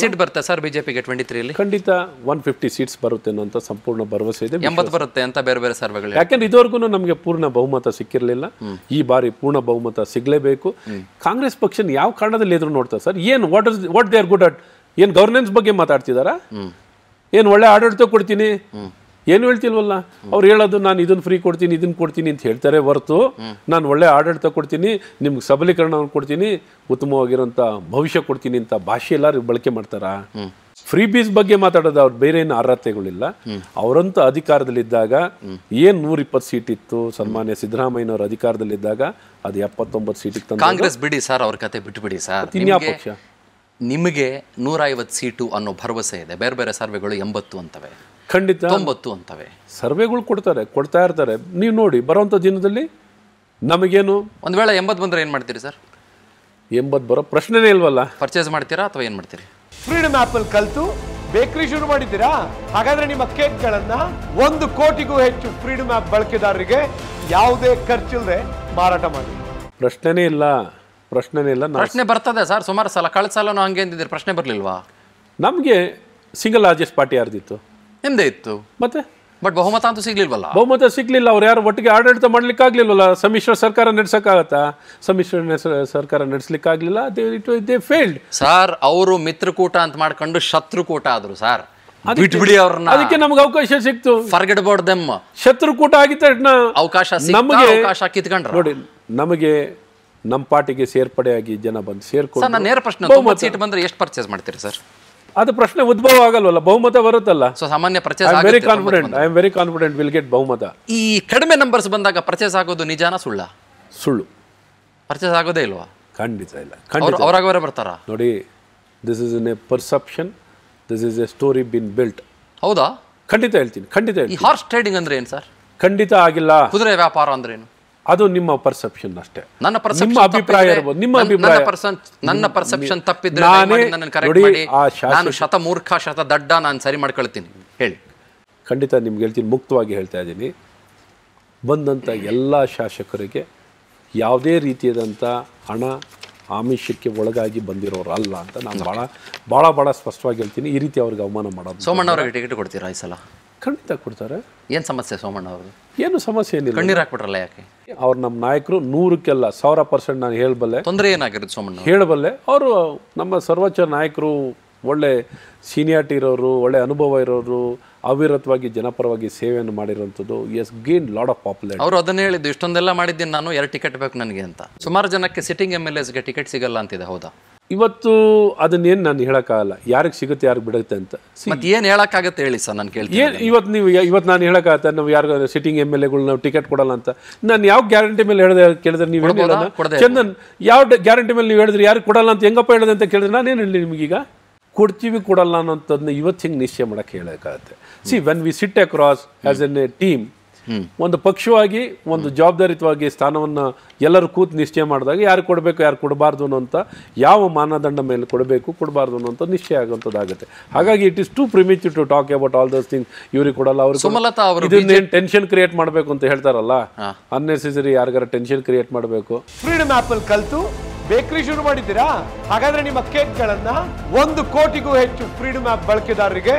seat ಬರುತ್ತೆ sir ಬಿಜೆಪಿಗೆ twenty ಅಲ್ಲಿ ಖಂಡಿತ ಒನ್ ಫಿಫ್ಟಿ ಸೀಟ್ಸ್ ಬರುತ್ತೆ ಅನ್ನೋ ಸಂಪೂರ್ಣ ಭರವಸೆ ಇದೆ ಎಂಬತ್ತು ಬರುತ್ತೆ ಅಂತ ಬೇರೆ ಬೇರೆ ಸರ್ವೆಗಳು ಯಾಕಂದ್ರೆ ಇದುವರೆಗೂ ನಮಗೆ ಪೂರ್ಣ ಬಹುಮತ ಸಿಕ್ಕಿರಲಿಲ್ಲ ಈ ಬಾರಿ ಪೂರ್ಣ ಬಹುಮತ ಸಿಗಲೇಬೇಕು ಕಾಂಗ್ರೆಸ್ ಪಕ್ಷನ ಯಾವ ಕಾರಣದಲ್ಲಿ ಎದುರು ನೋಡ್ತಾರೆ ಸರ್ ಏನ್ what is what they are good at ಏನ್ ಗವರ್ನೆನ್ಸ್ ಬಗ್ಗೆ ಮಾತಾಡ್ತಿದಾರಾ ಏನ್ ಒಳ್ಳೆ ಆಡಳಿತ ಕೊಡ್ತೀನಿ ಏನು ಹೇಳ್ತಿಲ್ವಲ್ಲ ಅವ್ರು ಹೇಳೋದು ನಾನು ಇದನ್ನು ಫ್ರೀ ಕೊಡ್ತೀನಿ ಇದನ್ನು ಕೊಡ್ತೀನಿ ಅಂತ ಹೇಳ್ತಾರೆ ಹೊರತು ನಾನು ಒಳ್ಳೆ ಆಡಳಿತ ಕೊಡ್ತೀನಿ ನಿಮ್ಗೆ ಸಬಲೀಕರಣವನ್ನು ಕೊಡ್ತೀನಿ ಉತ್ತಮವಾಗಿರೋಂಥ ಭವಿಷ್ಯ ಕೊಡ್ತೀನಿ ಅಂತ ಭಾಷೆ ಎಲ್ಲರೂ ಬಳಕೆ ಮಾಡ್ತಾರಾ ಫ್ರೀ ಬೀಸ್ ಬಗ್ಗೆ ಮಾತಾಡೋದು ಅವ್ರು ಬೇರೆ ಏನು ಅರ್ಹತೆಗಳಿಲ್ಲ ಅವರಂತ ಅಧಿಕಾರದಲ್ಲಿದ್ದಾಗ ಏನ್ ನೂರ ಇಪ್ಪತ್ತು ಸೀಟ್ ಇತ್ತು ಸನ್ಮಾನ್ಯ ಅವರ ಅಧಿಕಾರದಲ್ಲಿದ್ದಾಗ ಅದು ಎಪ್ಪತ್ತೊಂಬತ್ತು ಸೀಟಿಗೆ ತಂದು ಕಾಂಗ್ರೆಸ್ ಬಿಡಿ ಸರ್ ಅವ್ರ ಕತೆ ಬಿಟ್ಬಿಡಿ ಸರ್ ನಿಮಗೆ ಪಕ್ಷ ನಿಮಗೆ ಸೀಟು ಅನ್ನೋ ಭರವಸೆ ಇದೆ ಬೇರೆ ಬೇರೆ ಸರ್ವೆಗಳು ಎಂಬತ್ತು ಅಂತವೆ ಖಂಡಿತ ತೊಂಬತ್ತು ಅಂತವೆ ಸರ್ವೆಗಳು ಕೊಡ್ತಾರೆ ಕೊಡ್ತಾ ಇರ್ತಾರೆ ನೀವು ನೋಡಿ ಬರೋವಂಥ ದಿನದಲ್ಲಿ ನಮಗೇನು ಒಂದು ವೇಳೆ ಎಂಬತ್ತು ಬಂದರೆ ಏನು ಮಾಡ್ತೀರಿ ಸರ್ ಎಂಬತ್ತು ಬರೋ ಪ್ರಶ್ನೆನೇ ಇಲ್ವಲ್ಲ ಪರ್ಚೇಸ್ ಮಾಡ್ತೀರಾ ಅಥವಾ ಏನು ಮಾಡ್ತೀರಿ ಫ್ರೀಡಮ್ ಆ್ಯಪಲ್ಲಿ ಕಲಿತು ಬೇಕರಿ ಶುರು ಮಾಡಿದ್ದೀರಾ ಹಾಗಾದ್ರೆ ನಿಮ್ಮ ಕೇಕ್ಗಳನ್ನು ಒಂದು ಕೋಟಿಗೂ ಹೆಚ್ಚು ಫ್ರೀಡಮ್ ಆ್ಯಪ್ ಬಳಕೆದಾರರಿಗೆ ಯಾವುದೇ ಖರ್ಚಿಲ್ಲದೆ ಮಾರಾಟ ಮಾಡಿ ಪ್ರಶ್ನೆನೇ ಇಲ್ಲ ಪ್ರಶ್ನೆನೇ ಇಲ್ಲ ಪ್ರಶ್ನೆ ಬರ್ತದೆ ಸರ್ ಸುಮಾರು ಸಲ ಕಳೆದ ಸಾಲ ಹಂಗೆ ಅಂದಿದ್ದೀರಿ ಪ್ರಶ್ನೆ ಬರಲಿಲ್ವಾ ನಮಗೆ ಸಿಂಗಲ್ ಲಾರ್ಜೆಸ್ಟ್ ಪಾರ್ಟಿ ಯಾರ್ದಿತ್ತು ನಿಮ್ಮದೇ ಇತ್ತು ಮತ್ತೆ ಬಟ್ ಬಹುಮತ ಅಂತೂ ಸಿಗ್ಲಿಲ್ವಲ್ಲ ಬಹುಮತ ಸಿಗ್ಲಿಲ್ಲ ಅವ್ರು ಯಾರು ಒಟ್ಟಿಗೆ ಆಡಳಿತ ಮಾಡ್ಲಿಕ್ಕಾಗ್ಲಿಲ್ವಲ್ಲ ಸಮ್ಮಿಶ್ರ ಸರ್ಕಾರ ನಡೆಸೋಕ್ಕಾಗತ್ತಾ ಸಮ್ಮಿಶ್ರ ಸರ್ಕಾರ ನಡೆಸ್ಲಿಕ್ಕಾಗ್ಲಿಲ್ಲ ಇಟ್ ದೇ ಫೇಲ್ಡ್ ಸರ್ ಅವರು ಮಿತ್ರಕೂಟ ಅಂತ ಮಾಡ್ಕೊಂಡು ಶತ್ರುಕೂಟ ಆದ್ರು ಸರ್ ಬಿಟ್ಬಿಡಿ ಅವ್ರನ್ನ ಅದಕ್ಕೆ ನಮ್ಗೆ ಅವಕಾಶ ಸಿಕ್ತು ಫರ್ಗೆಟ್ ಬೋರ್ಡ್ ದೆಮ್ಮ ಶತ್ರುಕೂಟ ಆಗಿದ್ದ ಅವಕಾಶ ನಮಗೆ ಅವಕಾಶ ಕಿತ್ಕೊಂಡ್ರೆ ನೋಡಿ ನಮಗೆ ನಮ್ಮ ಪಾರ್ಟಿಗೆ ಸೇರ್ಪಡೆಯಾಗಿ ಜನ ಬಂದು ಸೇರ್ಕೊಂಡು ನೇರ ಪ್ರಶ್ನೆ ಸೀಟ್ ಬಂದ್ರೆ ಎಷ್ಟು ಪರ್ಚೇಸ್ ಮಾಡ್ತೀರಿ ಸರ್ ಅದು ಪ್ರಶ್ನೆ ಉದ್ಭವ ಆಗಲ್ವಲ್ಲ ಬಹುಮತ ಬರುತ್ತಲ್ಲ ಸೊ ಸಾಮಾನ್ಯ ಪರ್ಚೇಸ್ very confident I am very confident will get ಬಹುಮತ ಈ ಕಡಿಮೆ ನಂಬರ್ಸ್ ಬಂದಾಗ ಪರ್ಚೇಸ್ ಆಗೋದು ನಿಜಾನ ಸುಳ್ಳ ಸುಳ್ಳು ಪರ್ಚೇಸ್ ಆಗೋದೇ ಇಲ್ವಾ ಖಂಡಿತ ಇಲ್ಲ ಖಂಡಿತ ಅವರಾಗವರೇ ಬರ್ತಾರ ನೋಡಿ this is in a perception this is a story been built ಹೌದಾ ಖಂಡಿತ ಹೇಳ್ತೀನಿ ಖಂಡಿತ ಹೇಳ್ತೀನಿ ಹಾರ್ಸ್ ಟ್ರೇಡಿಂಗ್ ಅಂದ್ರೆ ಏನು ಸರ್ ಖಂಡಿತ ಆಗಿಲ್ಲ ಕುದುರೆ ವ್ಯಾಪಾರ ಅಂದ್ರೆ ಏನು ಅದು ನಿಮ್ಮ ಪರ್ಸೆಪ್ಷನ್ ಅಷ್ಟೇ ನನ್ನ ನಿಮ್ಮ ಅಭಿಪ್ರಾಯ ಇರಬಹುದು ನಿಮ್ಮ ಅಭಿಪ್ರಾಯ ನನ್ನ ಪರ್ಸೆಪ್ಷನ್ ತಪ್ಪಿದ್ರೆ ನಾನು ಕರೆಕ್ಟ್ ಮಾಡಿ ಶತ ದಡ್ಡ ನಾನು ಸರಿ ಮಾಡ್ಕೊಳ್ತೀನಿ ಹೇಳಿ ಖಂಡಿತ ನಿಮ್ಗೆ ಹೇಳ್ತೀನಿ ಮುಕ್ತವಾಗಿ ಹೇಳ್ತಾ ಇದ್ದೀನಿ ಬಂದಂಥ ಎಲ್ಲ ಶಾಸಕರಿಗೆ ಯಾವುದೇ ರೀತಿಯಾದಂಥ ಹಣ ಆಮಿಷಕ್ಕೆ ಒಳಗಾಗಿ ಬಂದಿರೋರು ಅಲ್ಲ ಅಂತ ನಾನು ಭಾಳ ಭಾಳ ಭಾಳ ಸ್ಪಷ್ಟವಾಗಿ ಹೇಳ್ತೀನಿ ಈ ರೀತಿ ಅವ್ರಿಗೆ ಅವಮಾನ ಮಾಡೋದು ಸೋಮಣ್ಣ ಅವ್ರಿಗೆ ಟಿಕೆಟ್ ಕೊಡ್ತೀರಾ ಈ ಸಲ ಖಂಡಿತ ಕೊಡ್ತಾರೆ ಏನು ಸಮಸ್ಯೆ ಸೋಮಣ್ಣ ಅವರು ಏನು ಸಮಸ್ಯೆ ಏನಿಲ್ಲ ಕಣ್ಣೀರು ಹಾಕ್ಬಿಟ್ರಲ್ಲ ಯಾಕೆ ಅವ್ರು ನಮ್ಮ ನಾಯಕರು ನೂರಕ್ಕೆಲ್ಲ ಸಾವಿರ ಪರ್ಸೆಂಟ್ ನಾನು ಹೇಳಬಲ್ಲೆ ತೊಂದರೆ ಏನಾಗಿರುತ್ತೆ ಸೋಮಣ್ಣ ಹೇಳಬಲ್ಲೆ ಅವರು ನಮ್ಮ ಸರ್ವೋಚ್ಚ ನಾಯಕರು ಒಳ್ಳೆ ಸೀನಿಯಾರಿಟಿ ಇರೋರು ಒಳ್ಳೆ ಅನುಭವ ಇರೋರು ಅವಿರತವಾಗಿ ಜನಪರವಾಗಿ ಸೇವೆಯನ್ನು ಮಾಡಿರುವಂಥದ್ದು has gain lot of popular ಅವರು ಅದನ್ನ ಹೇಳಿದ್ದು ಇಷ್ಟೊಂದೆಲ್ಲ ಮಾಡಿದ್ದೀನಿ ನಾನು ಎರಡು ಟಿಕೆಟ್ ಬೇಕು ನನಗೆ ಅಂತ ಸುಮಾರು ಜನಕ್ಕೆ ಸಿಟ್ಟಿಂಗ್ ಎಮ್ ಎಲ್ ಎಸ್ಗೆ ಟಿಕೆಟ್ ಸಿಗಲ್ಲ ಅಂತಿದೆ ಹೌದಾ ಇವತ್ತು ಅದನ್ನೇನು ನಾನು ಹೇಳೋಕ್ಕಾಗಲ್ಲ ಯಾರಿಗೆ ಸಿಗುತ್ತೆ ಯಾರಿಗೆ ಬಿಡುತ್ತೆ ಅಂತ ಮತ್ತೆ ಏನು ಹೇಳೋಕ್ಕಾಗತ್ತೆ ಹೇಳಿ ಸರ್ ನಾನು ಕೇಳ್ತೀನಿ ಏನು ಇವತ್ತು ನೀವು ಇವತ್ತು ನಾನು ಹೇಳೋಕ್ಕಾಗತ್ತೆ ನಾವು ಯಾರು ಸಿಟ್ಟಿಂಗ್ ಎಮ್ ಎಲ್ ಎಗಳು ನಾವು ಟಿಕೆಟ್ ಕೊಡಲ್ಲ ಅಂತ ನಾನು ಯಾವ ಗ್ಯಾರಂಟಿ ಮೇಲೆ ಹೇಳಿದೆ ಕೇಳಿದ್ರೆ ನೀವು ಚಂದನ್ ಯಾವ ಗ್ಯಾರಂಟಿ ಮೇಲೆ ನೀವು ಹೇಳಿದ್ರೆ ಯಾರು ಕೊಡಲ್ಲ ಅಂತ ಹೆಂಗಪ್ಪ ಹೇಳಿದೆ ಅಂತ ಕೇಳಿದ್ರೆ ಏನು ಹೇಳಿ ನಿಮಗೀಗ ಕೊಡ್ತೀವಿ ಕೊಡಲ್ಲ ಅನ್ನೋಂಥದ್ದನ್ನ ಇವತ್ತು ಹಿಂಗೆ ನಿಶ್ಚಯ ಮಾಡೋಕ್ಕೆ ಹೇಳೋಕ್ಕಾಗತ್ತೆ see when we sit across as an a team ಒಂದು ಪಕ್ಷವಾಗಿ ಒಂದು ಜವಾಬ್ದಾರಿತವಾಗಿ ಸ್ಥಾನವನ್ನು ಎಲ್ಲರೂ ಕೂತು ನಿಶ್ಚಯ ಮಾಡಿದಾಗ ಯಾರು ಕೊಡಬೇಕು ಯಾರು ಕೊಡಬಾರ್ದು ಅನ್ನೋಂಥ ಯಾವ ಮಾನದಂಡ ಮೇಲೆ ಕೊಡಬೇಕು ಕೊಡಬಾರ್ದು ಅನ್ನೋಂಥ ನಿಶ್ಚಯ ಆಗುವಂಥದ್ದಾಗುತ್ತೆ ಹಾಗಾಗಿ it is too premature to talk about all those things ಇವ್ರಿಗೆ ಕೊಡಲ್ಲ ಅವರು ಸುಮಲತಾ ಅವರು ಇದನ್ನೇನು ಟೆನ್ಷನ್ ಕ್ರಿಯೇಟ್ ಮಾಡಬೇಕು ಅಂತ ಹೇಳ್ತಾರಲ್ಲ ಅನ್ನೆಸೆಸರಿ ಯಾರಿಗಾರ ಟೆನ್ಷನ್ ಕ್ರಿಯೇಟ್ ಮಾಡಬೇಕು ಫ್ರೀಡಮ್ ಆ್ಯಪಲ್ ಕಲಿತು ಬೇಕರಿ ಶುರು ಮಾಡಿದ್ದೀರಾ ಹಾಗಾದ್ರೆ ನಿಮ್ಮ ಕೇಕ್ಗಳನ್ನ ಒಂದು ಕೋಟಿಗೂ ಹೆಚ್ಚು ಫ್ರೀಡಮ್ ಆ್ಯಪ್ ಬಳಕೆದಾರರಿಗೆ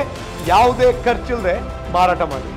ಯಾವುದೇ ಖರ್ಚಿಲ್ಲದೆ ಮಾರಾಟ ಮಾಡಿ